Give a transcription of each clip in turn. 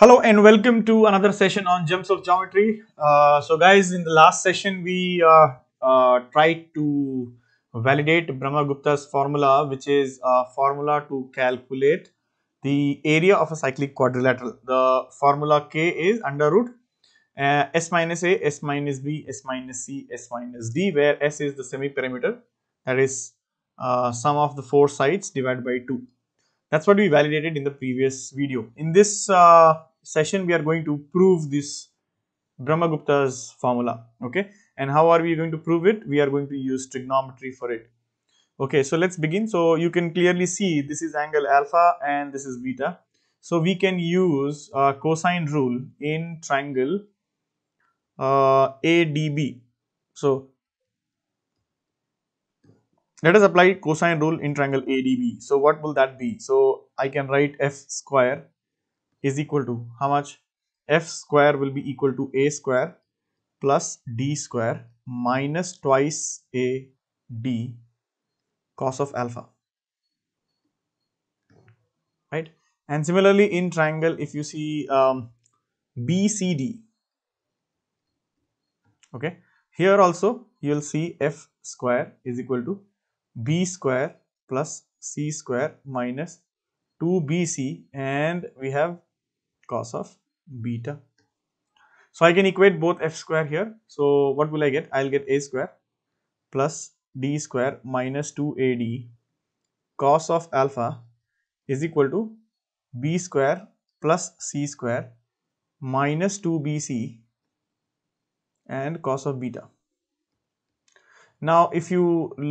Hello and welcome to another session on Gems of geometry. Uh, so guys, in the last session, we uh, uh, tried to validate Brahma Gupta's formula, which is a formula to calculate the area of a cyclic quadrilateral. The formula K is under root uh, S minus A, S minus B, S minus C, S minus D, where S is the semi-perimeter, that is uh, sum of the four sides divided by 2. That's what we validated in the previous video. In this uh, session, we are going to prove this Brahmagupta's formula, okay? And how are we going to prove it? We are going to use trigonometry for it. Okay, so let's begin. So you can clearly see this is angle alpha and this is beta. So we can use a cosine rule in triangle uh, ADB. So let us apply cosine rule in triangle ADB. So what will that be? So I can write f square is equal to how much? f square will be equal to a square plus d square minus twice a d cos of alpha. Right? And similarly in triangle if you see um, BCD. Okay. Here also you will see f square is equal to b square plus c square minus 2bc and we have cos of beta. So I can equate both f square here. So what will I get? I'll get a square plus d square minus 2ad cos of alpha is equal to b square plus c square minus 2bc and cos of beta now if you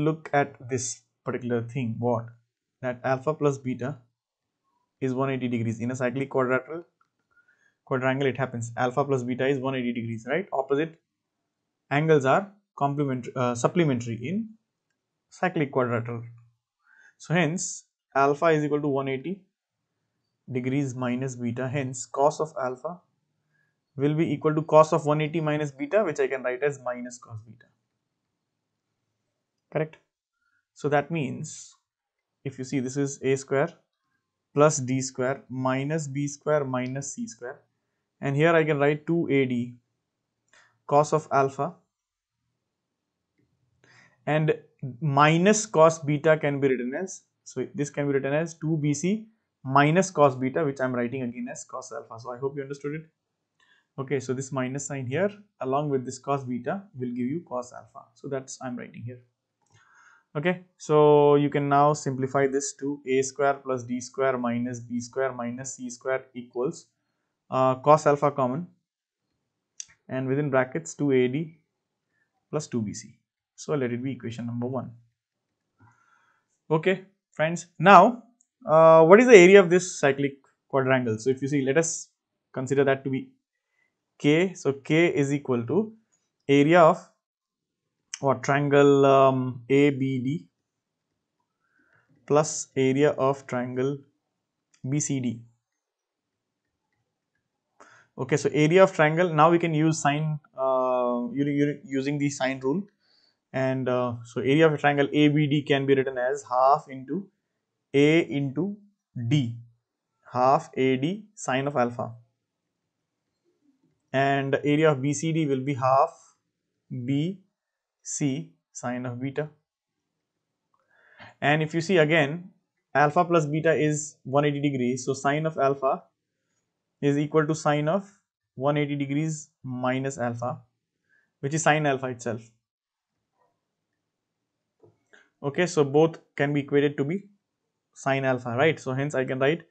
look at this particular thing what that alpha plus beta is 180 degrees in a cyclic quadrilateral quadrangle it happens alpha plus beta is 180 degrees right opposite angles are complementary uh, supplementary in cyclic quadrilateral so hence alpha is equal to 180 degrees minus beta hence cos of alpha will be equal to cos of 180 minus beta which I can write as minus cos beta correct. So, that means if you see this is a square plus d square minus b square minus c square and here I can write 2ad cos of alpha and minus cos beta can be written as so this can be written as 2bc minus cos beta which I am writing again as cos alpha so I hope you understood it okay so this minus sign here along with this cos beta will give you cos alpha so that's I am writing here okay so you can now simplify this to a square plus d square minus b square minus c square equals uh, cos alpha common and within brackets 2ad plus 2bc so let it be equation number one okay friends now uh, what is the area of this cyclic quadrangle so if you see let us consider that to be k so k is equal to area of or triangle um, ABD plus area of triangle BCD. Okay, so area of triangle now we can use sine uh, using the sine rule and uh, so area of triangle ABD can be written as half into A into D half AD sine of alpha and area of BCD will be half B C sine of beta. And if you see again, alpha plus beta is 180 degrees. So sine of alpha is equal to sine of 180 degrees minus alpha, which is sine alpha itself. Okay, so both can be equated to be sine alpha, right? So hence I can write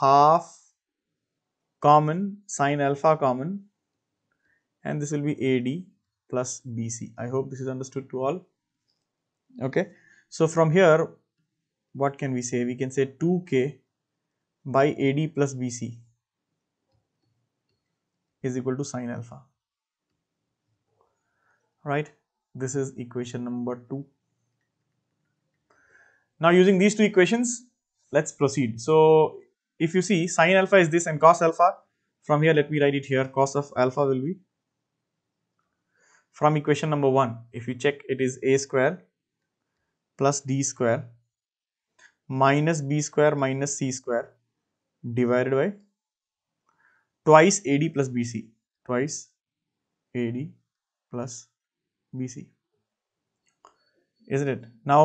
half common sine alpha common and this will be AD plus BC. I hope this is understood to all. Okay. So from here, what can we say? We can say 2K by AD plus BC is equal to sine alpha. Right. This is equation number 2. Now using these two equations, let's proceed. So if you see sine alpha is this and cos alpha, from here let me write it here, cos of alpha will be from equation number 1 if you check it is a square plus d square minus b square minus c square divided by twice ad plus bc twice ad plus bc isn't it now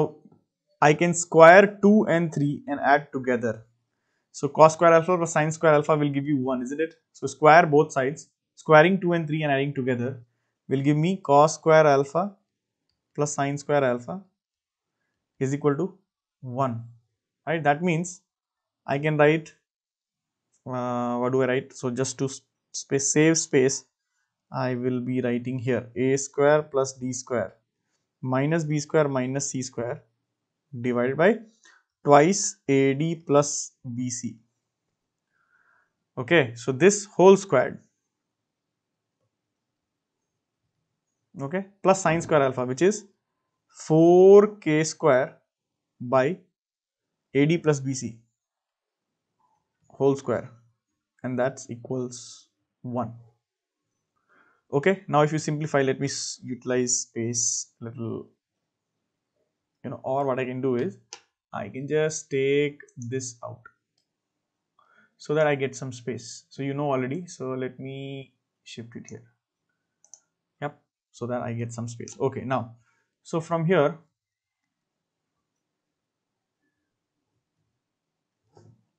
i can square 2 and 3 and add together so cos square alpha plus sine square alpha will give you 1 isn't it so square both sides squaring 2 and 3 and adding together will give me cos square alpha plus sine square alpha is equal to 1 right that means I can write uh, what do I write so just to space save space I will be writing here a square plus d square minus b square minus c square divided by twice ad plus bc okay so this whole squared okay plus sine square alpha which is 4k square by AD plus BC whole square and that's equals 1 okay now if you simplify let me utilize space little you know or what I can do is I can just take this out so that I get some space so you know already so let me shift it here so that I get some space. Okay, now, so from here,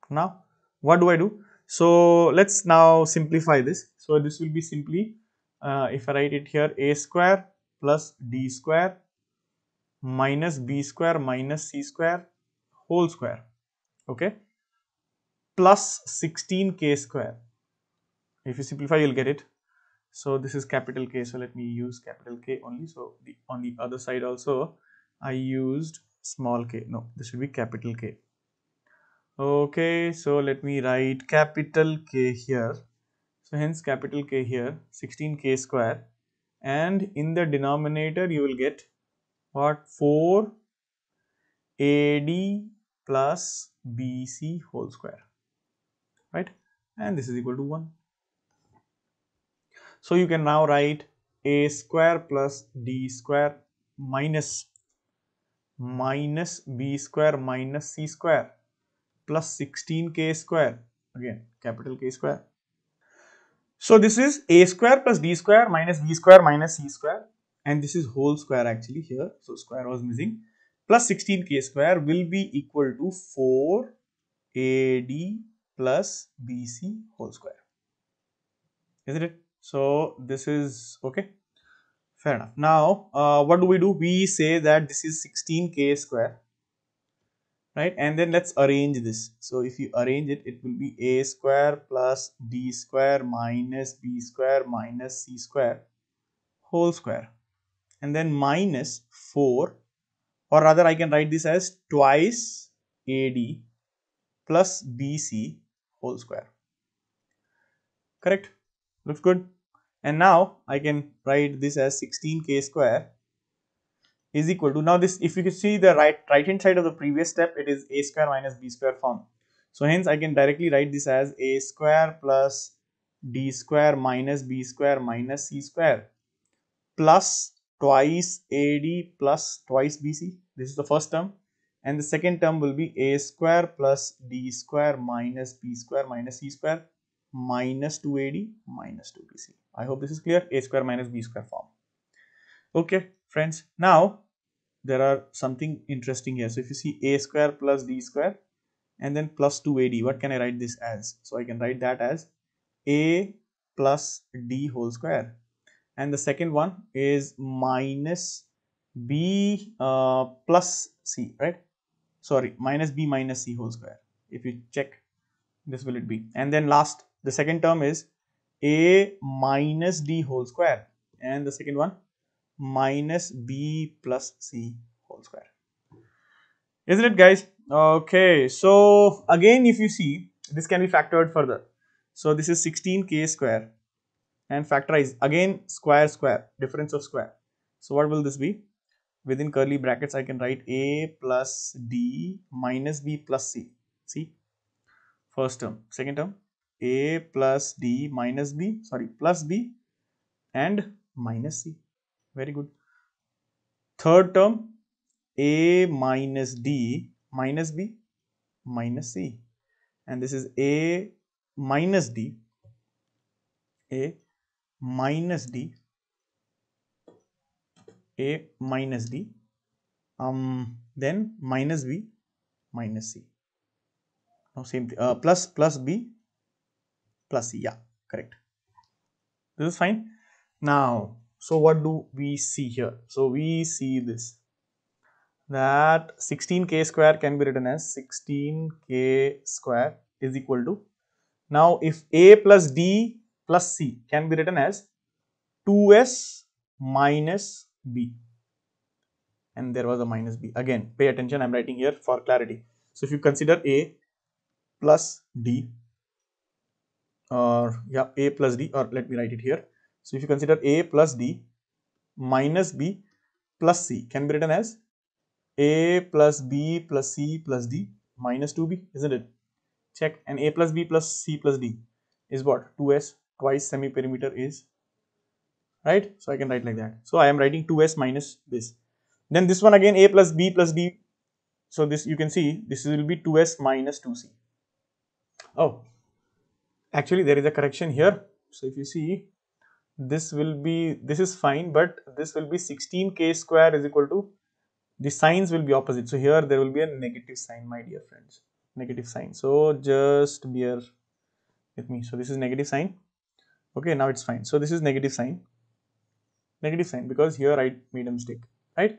now what do I do? So let's now simplify this. So this will be simply, uh, if I write it here, a square plus d square minus b square minus c square whole square, okay, plus 16k square. If you simplify, you'll get it so this is capital K so let me use capital K only so the on the other side also I used small k no this should be capital K okay so let me write capital K here so hence capital K here 16k square and in the denominator you will get what 4 AD plus BC whole square right and this is equal to 1 so you can now write a square plus d square minus minus b square minus c square plus 16k square again capital K square. So this is a square plus d square minus b square minus c square and this is whole square actually here so square was missing plus 16k square will be equal to 4 AD plus BC whole square isn't it so this is okay fair enough now uh, what do we do we say that this is 16k square right and then let's arrange this so if you arrange it it will be a square plus d square minus b square minus c square whole square and then minus 4 or rather I can write this as twice AD plus BC whole square. Correct? looks good and now I can write this as 16k square is equal to now this if you can see the right right hand side of the previous step it is a square minus b square form so hence I can directly write this as a square plus d square minus b square minus c square plus twice ad plus twice bc this is the first term and the second term will be a square plus d square minus b square minus c square minus 2ad minus 2bc. I hope this is clear. a square minus b square form. Okay, friends. Now, there are something interesting here. So, if you see a square plus d square and then plus 2ad, what can I write this as? So, I can write that as a plus d whole square. And the second one is minus b uh, plus c, right? Sorry, minus b minus c whole square. If you check, this will it be. And then last the second term is a minus d whole square and the second one minus b plus c whole square isn't it guys okay so again if you see this can be factored further so this is 16k square and factorize again square square difference of square so what will this be within curly brackets I can write a plus d minus b plus c see first term second term a plus d minus b sorry plus b and minus c very good third term a minus d minus b minus c and this is a minus d a minus d a minus d um then minus b minus c now same uh, plus plus b plus yeah correct this is fine now so what do we see here so we see this that 16k square can be written as 16k square is equal to now if a plus d plus c can be written as 2s minus b and there was a minus b again pay attention i'm writing here for clarity so if you consider a plus d or yeah a plus d or let me write it here. So, if you consider a plus d minus b plus c can be written as a plus b plus c plus d minus 2b isn't it? Check and a plus b plus c plus d is what 2s twice semi perimeter is right. So, I can write like that. So, I am writing 2s minus this then this one again a plus b plus d so this you can see this will be 2s minus 2c oh actually there is a correction here so if you see this will be this is fine but this will be 16 k square is equal to the signs will be opposite so here there will be a negative sign my dear friends negative sign so just bear with me so this is negative sign okay now it's fine so this is negative sign negative sign because here i made a mistake right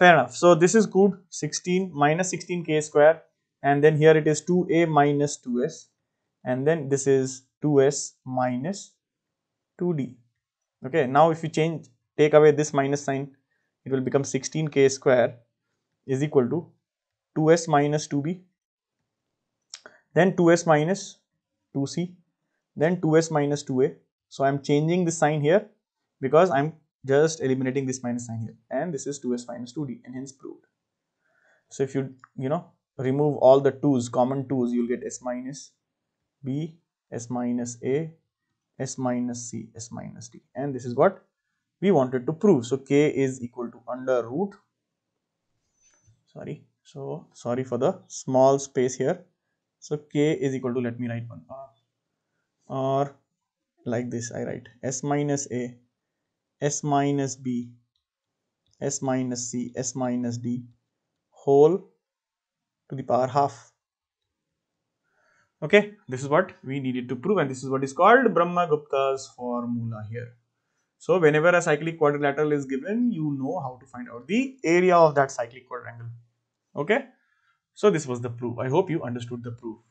fair enough so this is good 16 minus 16 k square and then here it is 2a minus 2s and then this is 2s minus 2d okay now if you change take away this minus sign it will become 16k square is equal to 2s minus 2b then 2s minus 2c then 2s minus 2a so i'm changing the sign here because i'm just eliminating this minus sign here and this is 2s minus 2d and hence proved so if you you know remove all the 2's common 2's you'll get s minus b s minus a s minus c s minus d and this is what we wanted to prove so k is equal to under root sorry so sorry for the small space here so k is equal to let me write one r or like this i write s minus a s minus b s minus c s minus d whole to the power half okay this is what we needed to prove and this is what is called brahma gupta's formula here so whenever a cyclic quadrilateral is given you know how to find out the area of that cyclic quadrangle okay so this was the proof i hope you understood the proof